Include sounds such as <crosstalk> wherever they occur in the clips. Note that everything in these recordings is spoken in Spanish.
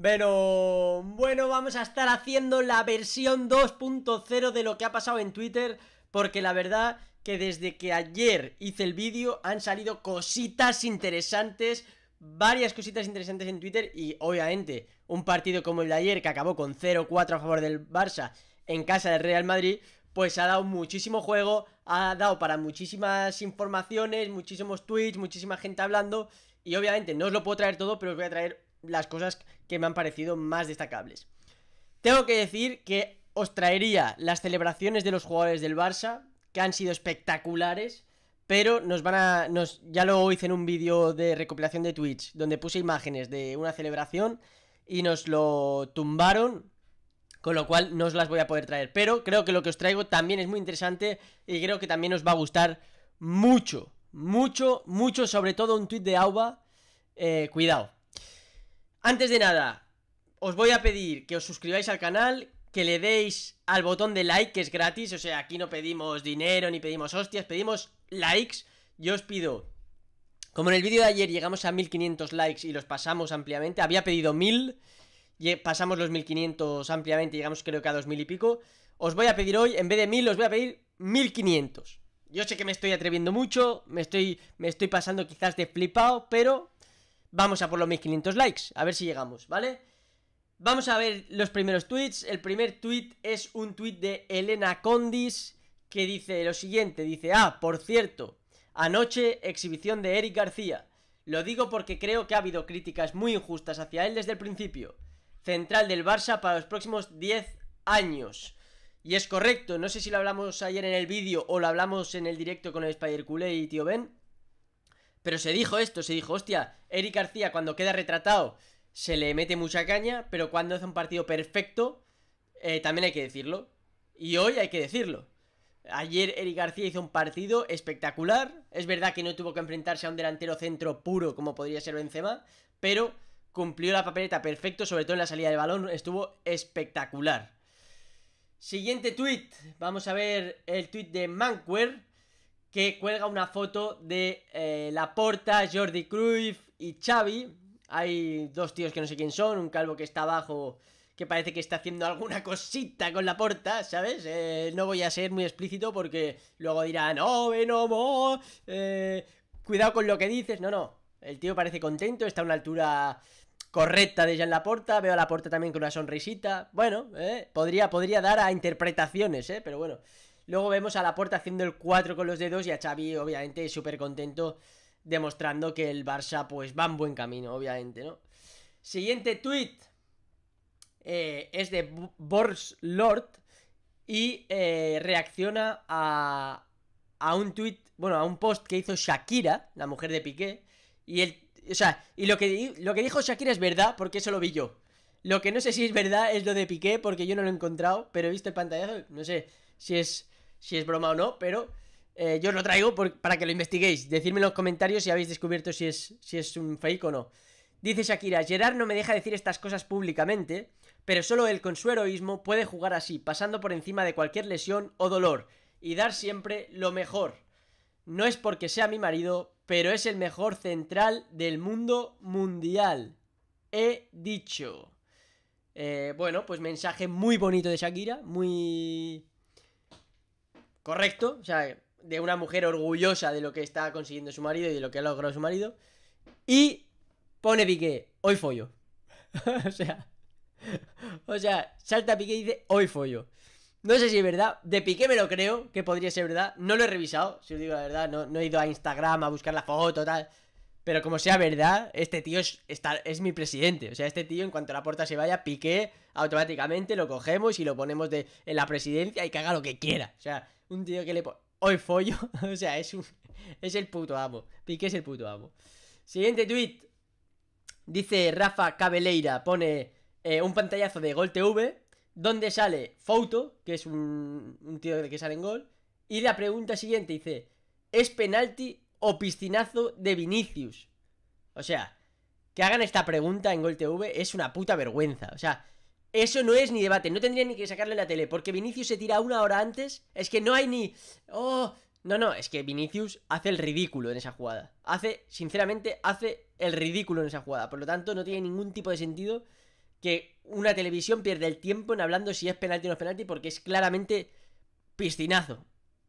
Pero bueno, vamos a estar haciendo la versión 2.0 de lo que ha pasado en Twitter Porque la verdad que desde que ayer hice el vídeo han salido cositas interesantes Varias cositas interesantes en Twitter y obviamente un partido como el de ayer que acabó con 0-4 a favor del Barça en casa del Real Madrid pues ha dado muchísimo juego, ha dado para muchísimas informaciones, muchísimos tweets, muchísima gente hablando y obviamente no os lo puedo traer todo, pero os voy a traer las cosas que me han parecido más destacables. Tengo que decir que os traería las celebraciones de los jugadores del Barça, que han sido espectaculares, pero nos van a... Nos, ya lo hice en un vídeo de recopilación de Twitch, donde puse imágenes de una celebración y nos lo tumbaron, con lo cual no os las voy a poder traer. Pero creo que lo que os traigo también es muy interesante y creo que también os va a gustar mucho. Mucho, mucho, sobre todo un tuit de Auba. Eh, cuidado. Antes de nada, os voy a pedir que os suscribáis al canal, que le deis al botón de like, que es gratis. O sea, aquí no pedimos dinero ni pedimos hostias, pedimos likes. Yo os pido, como en el vídeo de ayer llegamos a 1500 likes y los pasamos ampliamente, había pedido 1000, pasamos los 1500 ampliamente, llegamos creo que a 2000 y pico. Os voy a pedir hoy, en vez de 1000, os voy a pedir 1500. Yo sé que me estoy atreviendo mucho, me estoy, me estoy pasando quizás de flipado, pero vamos a por los 1500 likes, a ver si llegamos, ¿vale? Vamos a ver los primeros tweets. El primer tweet es un tweet de Elena Condis que dice lo siguiente, dice, ah, por cierto, anoche exhibición de Eric García. Lo digo porque creo que ha habido críticas muy injustas hacia él desde el principio. Central del Barça para los próximos 10 años. Y es correcto, no sé si lo hablamos ayer en el vídeo o lo hablamos en el directo con el Spider Culé y tío Ben. Pero se dijo esto, se dijo, hostia, Eric García cuando queda retratado se le mete mucha caña, pero cuando hace un partido perfecto, eh, también hay que decirlo. Y hoy hay que decirlo. Ayer Eric García hizo un partido espectacular. Es verdad que no tuvo que enfrentarse a un delantero centro puro como podría ser Benzema, pero cumplió la papeleta perfecto, sobre todo en la salida del balón, estuvo espectacular. Siguiente tuit, Vamos a ver el tweet de Manquer que cuelga una foto de eh, La Porta, Jordi Cruyff y Xavi. Hay dos tíos que no sé quién son, un calvo que está abajo que parece que está haciendo alguna cosita con la porta, ¿sabes? Eh, no voy a ser muy explícito porque luego dirán, oh, no Venomo, eh, cuidado con lo que dices. No, no, el tío parece contento, está a una altura correcta de ella en la puerta, Veo a la puerta también con una sonrisita. Bueno, eh, podría, podría dar a interpretaciones, eh, pero bueno. Luego vemos a la puerta haciendo el 4 con los dedos y a Xavi, obviamente, súper contento, demostrando que el Barça, pues, va en buen camino, obviamente, ¿no? Siguiente tweet eh, es de Bors Lord y eh, reacciona a, a un tweet, bueno, a un post que hizo Shakira, la mujer de Piqué, y el o sea, y lo que, lo que dijo Shakira es verdad, porque eso lo vi yo. Lo que no sé si es verdad es lo de Piqué, porque yo no lo he encontrado, pero he visto el pantallazo, no sé si es, si es broma o no, pero eh, yo os lo traigo para que lo investiguéis. Decidme en los comentarios si habéis descubierto si es, si es un fake o no. Dice Shakira, Gerard no me deja decir estas cosas públicamente, pero solo él con su heroísmo puede jugar así, pasando por encima de cualquier lesión o dolor, y dar siempre lo mejor. No es porque sea mi marido, pero es el mejor central del mundo mundial. He dicho. Eh, bueno, pues mensaje muy bonito de Shakira, muy correcto, o sea, de una mujer orgullosa de lo que está consiguiendo su marido y de lo que ha logrado su marido. Y pone Piqué, hoy follo. <laughs> o sea, o sea, salta Piqué y dice, hoy follo. No sé si es verdad, de Piqué me lo creo, que podría ser verdad. No lo he revisado, si os digo la verdad, no, he ido a Instagram a buscar la foto, tal. Pero como sea verdad, este tío es, está, es mi presidente. O sea, este tío, en cuanto la puerta se vaya, Piqué, automáticamente lo cogemos y lo ponemos de, en la presidencia y que haga lo que quiera. O sea, un tío que le Hoy follo. <laughs> o sea, es un. Es el puto amo. Piqué es el puto amo. Siguiente tweet. Dice Rafa Cabeleira, pone eh, un pantallazo de Gol TV donde sale Fouto, que es un, un tío que sale en gol, y la pregunta siguiente dice, ¿es penalti o piscinazo de Vinicius? O sea, que hagan esta pregunta en Gol TV es una puta vergüenza. O sea, eso no es ni debate, no tendría ni que sacarle la tele, porque Vinicius se tira una hora antes, es que no hay ni... ¡Oh! No, no, es que Vinicius hace el ridículo en esa jugada. Hace, sinceramente, hace el ridículo en esa jugada. Por lo tanto, no tiene ningún tipo de sentido que una televisión pierde el tiempo en hablando si es penalti o no penalti, porque es claramente piscinazo.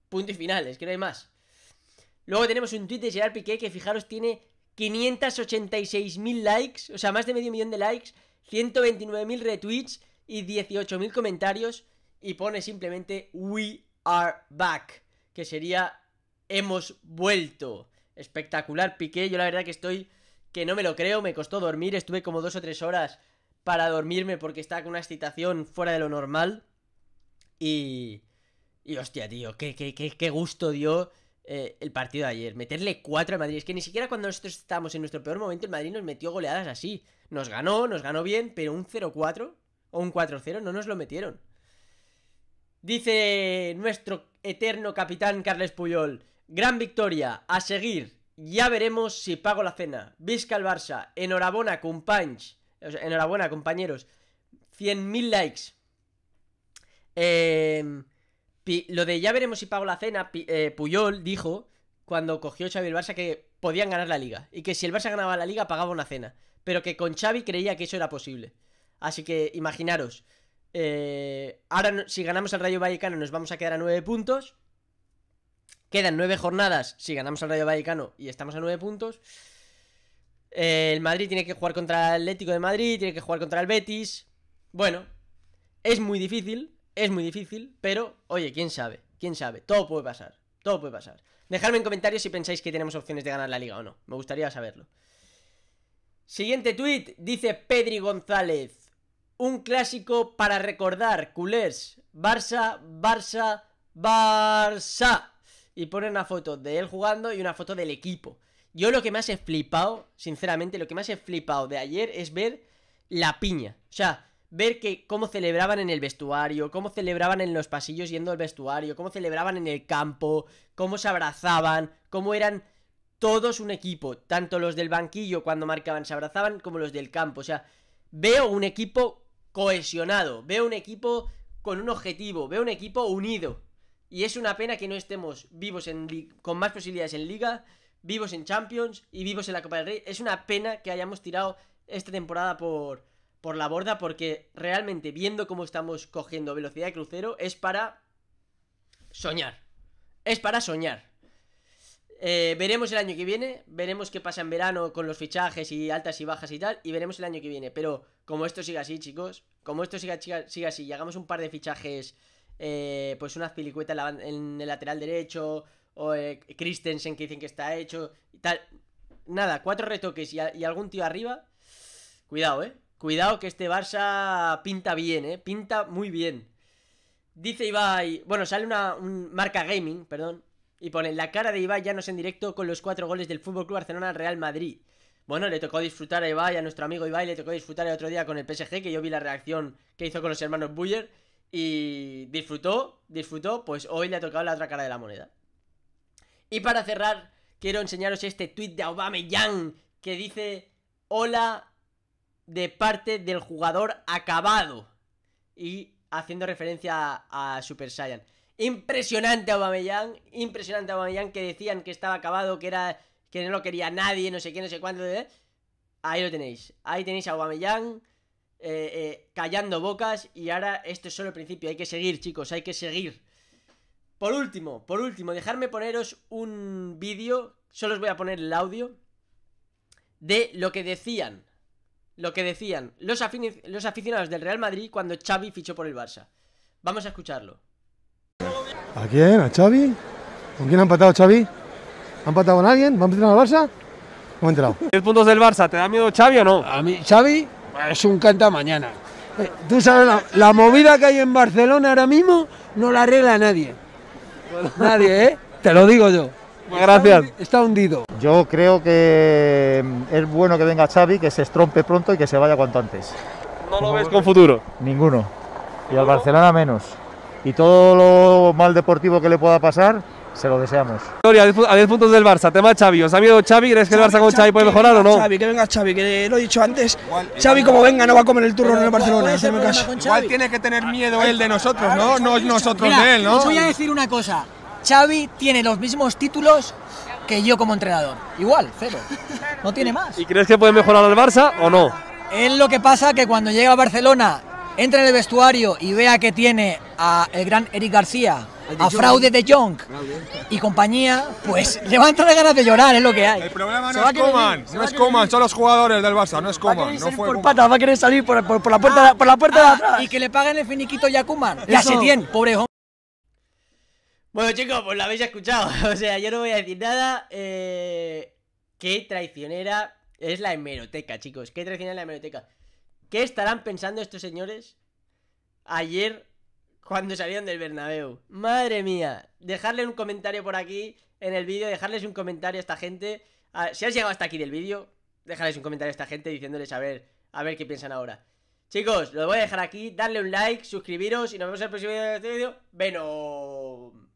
Punto y final, es que no hay más. Luego tenemos un tweet de Gerard Piqué que fijaros tiene 586.000 likes, o sea, más de medio millón de likes, 129.000 retweets y 18.000 comentarios y pone simplemente We are back, que sería hemos vuelto. Espectacular Piqué, yo la verdad que estoy que no me lo creo, me costó dormir, estuve como dos o tres horas para dormirme porque estaba con una excitación fuera de lo normal. Y. Y hostia, tío, qué, qué, gusto dio eh, el partido de ayer. Meterle 4 al Madrid. Es que ni siquiera cuando nosotros estábamos en nuestro peor momento, el Madrid nos metió goleadas así. Nos ganó, nos ganó bien, pero un 0-4 o un 4-0 no nos lo metieron. Dice nuestro eterno capitán Carles Puyol: Gran victoria, a seguir. Ya veremos si pago la cena. Vizca el Barça, Enhorabona punch enhorabuena, compañeros. 100.000 likes. Em, lo de ya veremos si pago la cena, eh, Puyol dijo cuando cogió Xavi el Barça que podían ganar la liga y que si el Barça ganaba la liga pagaba una cena, pero que con Xavi creía que eso era posible. Así que imaginaros, eh, ahora si ganamos al Rayo Vallecano nos vamos a quedar a 9 puntos. Quedan 9 jornadas si ganamos al Rayo Vallecano y estamos a 9 puntos. El Madrid tiene que jugar contra el Atlético de Madrid, tiene que jugar contra el Betis. Bueno, es muy difícil, es muy difícil, pero oye, quién sabe, quién sabe, todo puede pasar, todo puede pasar. Dejadme en comentarios si pensáis que tenemos opciones de ganar la liga o no, me gustaría saberlo. Siguiente tweet, dice Pedri González. Un clásico para recordar, culés. Barça, Barça, Barça. Y pone una foto de él jugando y una foto del equipo. Yo lo que más he flipado, sinceramente, lo que más he flipado de ayer es ver la piña. O sea, ver que cómo celebraban en el vestuario, cómo celebraban en los pasillos yendo al vestuario, cómo celebraban en el campo, cómo se abrazaban, cómo eran todos un equipo, tanto los del banquillo cuando marcaban se abrazaban como los del campo. O sea, veo un equipo cohesionado, veo un equipo con un objetivo, veo un equipo unido. Y es una pena que no estemos vivos con más posibilidades en liga vivos en Champions y vivos en la Copa del Rey. Es una pena que hayamos tirado esta temporada por, por la borda porque realmente viendo cómo estamos cogiendo velocidad de crucero es para soñar. Es para soñar. Eh, veremos el año que viene, veremos qué pasa en verano con los fichajes y altas y bajas y tal, y veremos el año que viene. Pero como esto siga así, chicos, como esto siga, siga, así y hagamos un par de fichajes, eh, pues una pilicuetas en el lateral derecho, o eh, Christensen que dicen que está hecho y tal. Nada, cuatro retoques y, algún tío arriba. Cuidado, eh. Cuidado que este Barça pinta bien, eh. Pinta muy bien. Dice Ibai. Bueno, sale una marca gaming, perdón. Y pone la cara de Ibai ya es en directo con los cuatro goles del Fútbol Club Barcelona Real Madrid. Bueno, le tocó disfrutar a Ibai, a nuestro amigo Ibai, le tocó disfrutar el otro día con el PSG, que yo vi la reacción que hizo con los hermanos Buller. Y disfrutó, disfrutó, pues hoy le ha tocado la otra cara de la moneda. Y para cerrar, quiero enseñaros este tweet de Aubameyang que dice hola de parte del jugador acabado y haciendo referencia a, Super Saiyan. Impresionante Aubameyang, impresionante Aubameyang que decían que estaba acabado, que era que no lo quería nadie, no sé qué, no sé cuánto. ¿eh? Ahí lo tenéis, ahí tenéis a Aubameyang eh, eh, callando bocas y ahora esto es solo el principio, hay que seguir chicos, hay que seguir. Por último, por último, dejarme poneros un vídeo, solo os voy a poner el audio, de lo que decían, lo que decían los, aficionados del Real Madrid cuando Xavi fichó por el Barça. Vamos a escucharlo. ¿A quién? ¿A Xavi? ¿Con quién ha empatado Xavi? ¿Ha empatado con alguien? ¿Va a empatar al Barça? No me he <laughs> puntos del Barça, ¿te da miedo Xavi o no? A mí, Xavi es un canta mañana. Eh, ¿Tú sabes la, la movida que hay en Barcelona ahora mismo? No la arregla nadie. Nadie, ¿eh? Te lo digo yo. gracias. está hundido. Yo creo que mm, es bueno que venga Xavi, que se estrompe pronto y que se vaya cuanto antes. ¿No lo ves con futuro? Ninguno. Y al Barcelona menos. Y todo lo mal deportivo que le pueda pasar, se lo deseamos. Victoria, a 10 puntos del Barça, tema Xavi. ¿Os ha miedo Xavi? ¿Crees que el Barça con Xavi, puede mejorar o no? Xavi, que venga Xavi, que lo he dicho antes. Xavi como venga no va a comer el turno en el Barcelona, Igual tiene que tener miedo él de nosotros, ¿no? No nosotros de él, ¿no? voy a decir una cosa. Xavi tiene los mismos títulos que yo como entrenador. Igual, cero. No tiene más. ¿Y crees que puede mejorar el Barça o no? Es lo que pasa que cuando llega a Barcelona, entra en el vestuario y vea que tiene a el gran Eric García a fraude de Young y compañía, pues levanta las ganas de llorar, es lo que hay. El problema no es Coman, no es son los jugadores del Barça, no es Coman. No por patas, va a querer salir por, la ah. puerta, por la puerta de ah, atrás. Y que le paguen el finiquito ya a Yakuman. Ya se tiene, pobre hombre. Bueno chicos, pues lo habéis escuchado. <laughs> O sea, yo no voy a decir nada. Eh, qué traicionera es la hemeroteca, chicos. Qué traicionera es la hemeroteca. ¿Qué estarán pensando estos señores ayer cuando salieron del Bernabéu. Madre mía, dejarle un comentario por aquí en el vídeo, dejarles un comentario a esta gente. si has llegado hasta aquí del vídeo, dejarles un comentario a esta gente diciéndoles a ver, a ver qué piensan ahora. Chicos, lo voy a dejar aquí, darle un like, suscribiros y nos vemos en el próximo vídeo de este